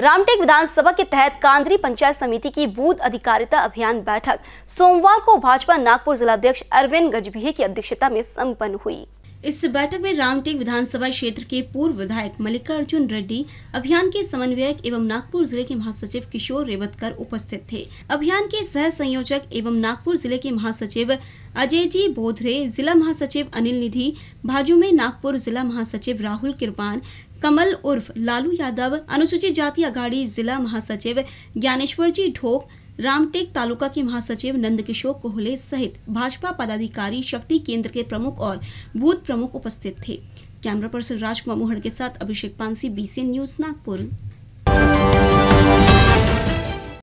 रामटेक विधानसभा के तहत कांदरी पंचायत समिति की बूथ अधिकारिता अभियान बैठक सोमवार को भाजपा नागपुर जिलाध्यक्ष अरविंद गजबीहे की अध्यक्षता में संपन्न हुई इस बैठक में रामटेक विधानसभा क्षेत्र के पूर्व विधायक मल्लिकार्जुन रेड्डी अभियान के समन्वयक एवं नागपुर जिले के महासचिव किशोर रेवतकर उपस्थित थे अभियान के सह संयोजक एवं नागपुर जिले के महासचिव अजय जी बोधरे जिला महासचिव अनिल निधि भाजू में नागपुर जिला महासचिव राहुल किरपान कमल उर्फ लालू यादव अनुसूचित जाति अघाड़ी जिला महासचिव ज्ञानेश्वर जी ढोक रामटेक तालुका के महासचिव नंदकिशोर कोहले सहित भाजपा पदाधिकारी शक्ति केंद्र के प्रमुख और बूथ प्रमुख उपस्थित थे कैमरा पर्सन राजकुमार मोहन के साथ अभिषेक पानसी बीसी न्यूज नागपुर